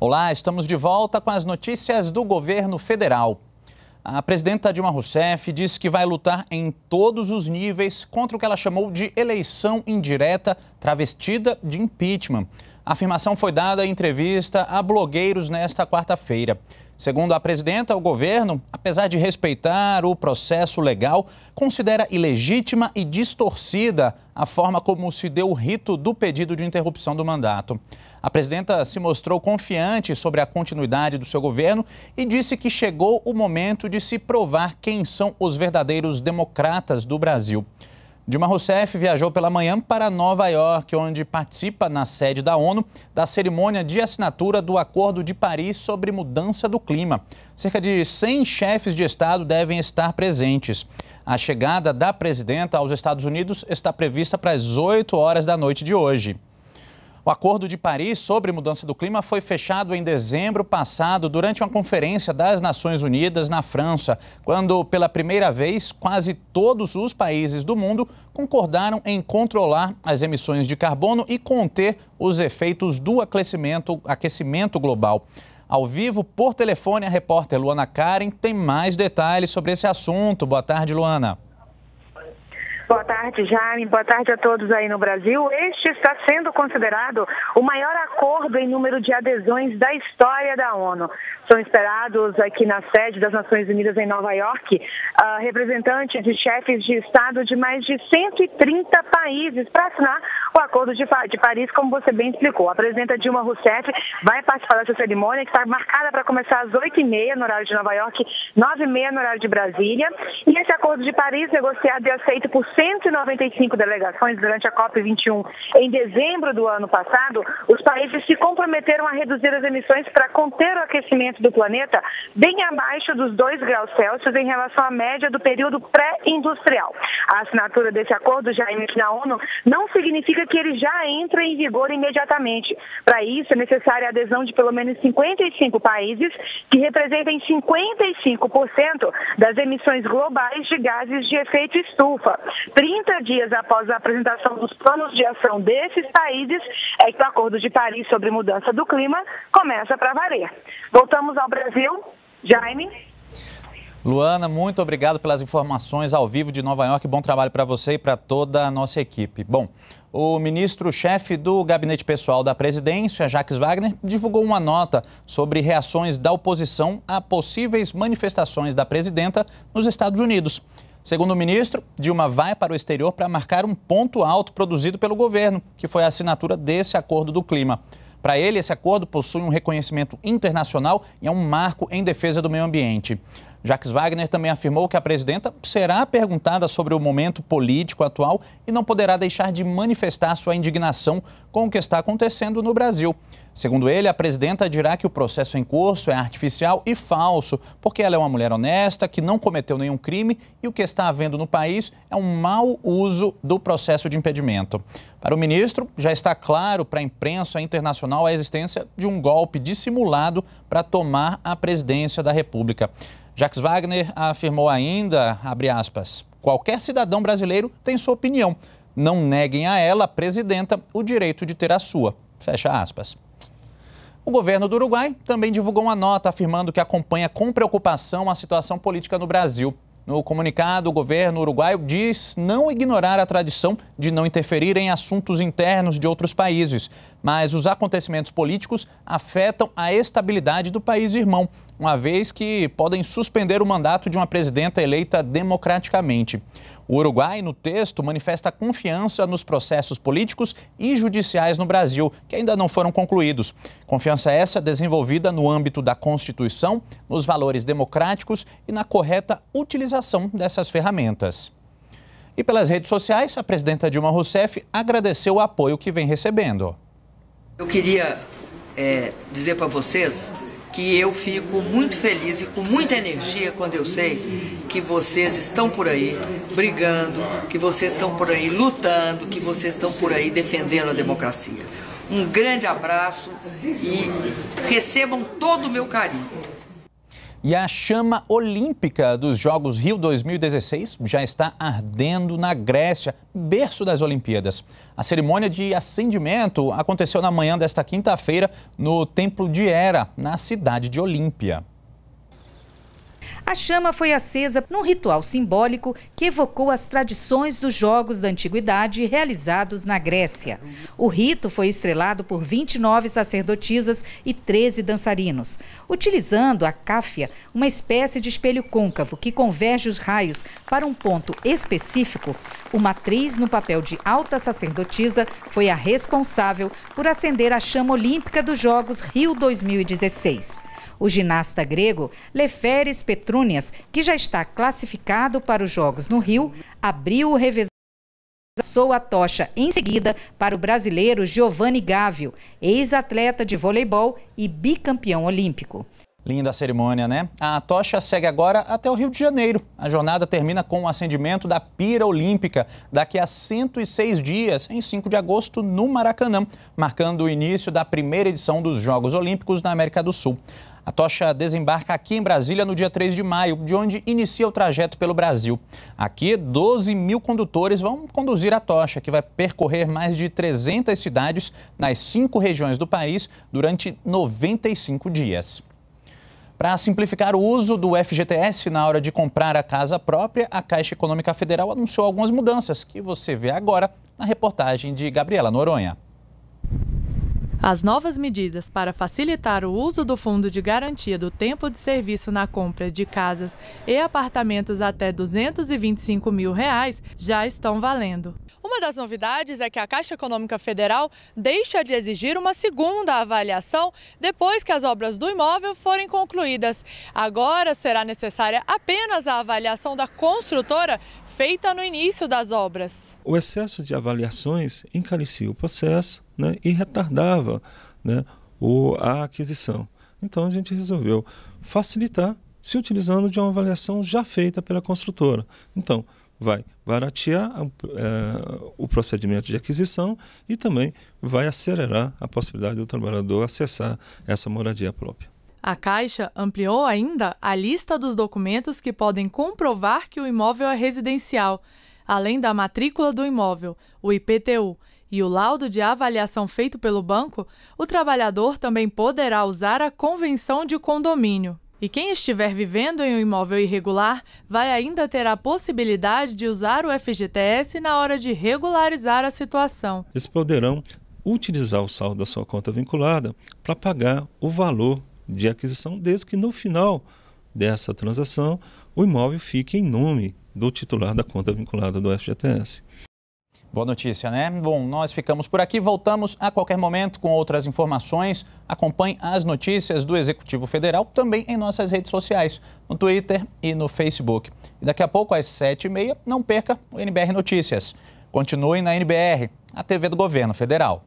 Olá, estamos de volta com as notícias do governo federal. A presidenta Dilma Rousseff diz que vai lutar em todos os níveis contra o que ela chamou de eleição indireta travestida de impeachment. A afirmação foi dada em entrevista a blogueiros nesta quarta-feira. Segundo a presidenta, o governo, apesar de respeitar o processo legal, considera ilegítima e distorcida a forma como se deu o rito do pedido de interrupção do mandato. A presidenta se mostrou confiante sobre a continuidade do seu governo e disse que chegou o momento de se provar quem são os verdadeiros democratas do Brasil. Dilma Rousseff viajou pela manhã para Nova York, onde participa na sede da ONU da cerimônia de assinatura do Acordo de Paris sobre mudança do clima. Cerca de 100 chefes de Estado devem estar presentes. A chegada da presidenta aos Estados Unidos está prevista para as 8 horas da noite de hoje. O Acordo de Paris sobre mudança do clima foi fechado em dezembro passado durante uma conferência das Nações Unidas na França, quando, pela primeira vez, quase todos os países do mundo concordaram em controlar as emissões de carbono e conter os efeitos do aquecimento, aquecimento global. Ao vivo, por telefone, a repórter Luana Karen tem mais detalhes sobre esse assunto. Boa tarde, Luana. Boa tarde, Jaime. Boa tarde a todos aí no Brasil. Este está sendo considerado o maior acordo em número de adesões da história da ONU. São esperados aqui na sede das Nações Unidas em Nova York uh, representantes e chefes de Estado de mais de 130 países para assinar o Acordo de, de Paris, como você bem explicou. A presidenta Dilma Rousseff vai participar dessa cerimônia que está marcada para começar às 8h30 no horário de Nova York, 9h30 no horário de Brasília. E esse Acordo de Paris, negociado e aceito por 195 delegações durante a COP21 em dezembro do ano passado, os países se comprometeram a reduzir as emissões para conter o aquecimento do planeta bem abaixo dos 2 graus Celsius em relação à média do período pré-industrial. A assinatura desse acordo já emitido na ONU não significa que ele já entra em vigor imediatamente. Para isso, é necessária a adesão de pelo menos 55 países, que representem 55% das emissões globais de gases de efeito estufa. 30 dias após a apresentação dos planos de ação desses países, é que o Acordo de Paris sobre Mudança do Clima começa para valer. Voltamos ao Brasil. Jaime. Luana, muito obrigado pelas informações ao vivo de Nova York. Bom trabalho para você e para toda a nossa equipe. Bom, o ministro-chefe do Gabinete Pessoal da Presidência, Jacques Wagner, divulgou uma nota sobre reações da oposição a possíveis manifestações da presidenta nos Estados Unidos. Segundo o ministro, Dilma vai para o exterior para marcar um ponto alto produzido pelo governo, que foi a assinatura desse acordo do clima. Para ele, esse acordo possui um reconhecimento internacional e é um marco em defesa do meio ambiente. Jacques Wagner também afirmou que a presidenta será perguntada sobre o momento político atual e não poderá deixar de manifestar sua indignação com o que está acontecendo no Brasil. Segundo ele, a presidenta dirá que o processo em curso é artificial e falso, porque ela é uma mulher honesta, que não cometeu nenhum crime e o que está havendo no país é um mau uso do processo de impedimento. Para o ministro, já está claro para a imprensa internacional a existência de um golpe dissimulado para tomar a presidência da República. Jacques Wagner afirmou ainda, abre aspas, qualquer cidadão brasileiro tem sua opinião. Não neguem a ela, a presidenta, o direito de ter a sua. Fecha aspas. O governo do Uruguai também divulgou uma nota afirmando que acompanha com preocupação a situação política no Brasil. No comunicado, o governo uruguaio diz não ignorar a tradição de não interferir em assuntos internos de outros países, mas os acontecimentos políticos afetam a estabilidade do país irmão uma vez que podem suspender o mandato de uma presidenta eleita democraticamente. O Uruguai, no texto, manifesta confiança nos processos políticos e judiciais no Brasil, que ainda não foram concluídos. Confiança essa desenvolvida no âmbito da Constituição, nos valores democráticos e na correta utilização dessas ferramentas. E pelas redes sociais, a presidenta Dilma Rousseff agradeceu o apoio que vem recebendo. Eu queria é, dizer para vocês que eu fico muito feliz e com muita energia quando eu sei que vocês estão por aí brigando, que vocês estão por aí lutando, que vocês estão por aí defendendo a democracia. Um grande abraço e recebam todo o meu carinho. E a chama olímpica dos Jogos Rio 2016 já está ardendo na Grécia, berço das Olimpíadas. A cerimônia de acendimento aconteceu na manhã desta quinta-feira no Templo de Hera, na cidade de Olímpia. A chama foi acesa num ritual simbólico que evocou as tradições dos Jogos da Antiguidade realizados na Grécia. O rito foi estrelado por 29 sacerdotisas e 13 dançarinos, utilizando a cáfia, uma espécie de espelho côncavo que converge os raios para um ponto específico. Uma atriz no papel de alta sacerdotisa foi a responsável por acender a chama olímpica dos Jogos Rio 2016. O ginasta grego Leferes Petrúnias, que já está classificado para os Jogos no Rio, abriu o revezamento passou a tocha em seguida para o brasileiro Giovanni Gávio, ex-atleta de voleibol e bicampeão olímpico. Linda a cerimônia, né? A tocha segue agora até o Rio de Janeiro. A jornada termina com o acendimento da pira olímpica daqui a 106 dias, em 5 de agosto, no Maracanã, marcando o início da primeira edição dos Jogos Olímpicos na América do Sul. A tocha desembarca aqui em Brasília no dia 3 de maio, de onde inicia o trajeto pelo Brasil. Aqui, 12 mil condutores vão conduzir a tocha, que vai percorrer mais de 300 cidades nas cinco regiões do país durante 95 dias. Para simplificar o uso do FGTS na hora de comprar a casa própria, a Caixa Econômica Federal anunciou algumas mudanças que você vê agora na reportagem de Gabriela Noronha. As novas medidas para facilitar o uso do Fundo de Garantia do Tempo de Serviço na compra de casas e apartamentos até R$ 225 mil reais já estão valendo. Uma das novidades é que a Caixa Econômica Federal deixa de exigir uma segunda avaliação depois que as obras do imóvel forem concluídas. Agora será necessária apenas a avaliação da construtora feita no início das obras. O excesso de avaliações encarecia o processo né, e retardava né, o, a aquisição. Então a gente resolveu facilitar se utilizando de uma avaliação já feita pela construtora. Então, vai baratear uh, o procedimento de aquisição e também vai acelerar a possibilidade do trabalhador acessar essa moradia própria. A Caixa ampliou ainda a lista dos documentos que podem comprovar que o imóvel é residencial, além da matrícula do imóvel, o IPTU, e o laudo de avaliação feito pelo banco, o trabalhador também poderá usar a convenção de condomínio. E quem estiver vivendo em um imóvel irregular vai ainda ter a possibilidade de usar o FGTS na hora de regularizar a situação. Eles poderão utilizar o saldo da sua conta vinculada para pagar o valor de aquisição, desde que no final dessa transação o imóvel fique em nome do titular da conta vinculada do FGTS. Boa notícia, né? Bom, nós ficamos por aqui, voltamos a qualquer momento com outras informações. Acompanhe as notícias do Executivo Federal também em nossas redes sociais, no Twitter e no Facebook. E daqui a pouco, às 7h30, não perca o NBR Notícias. Continue na NBR, a TV do Governo Federal.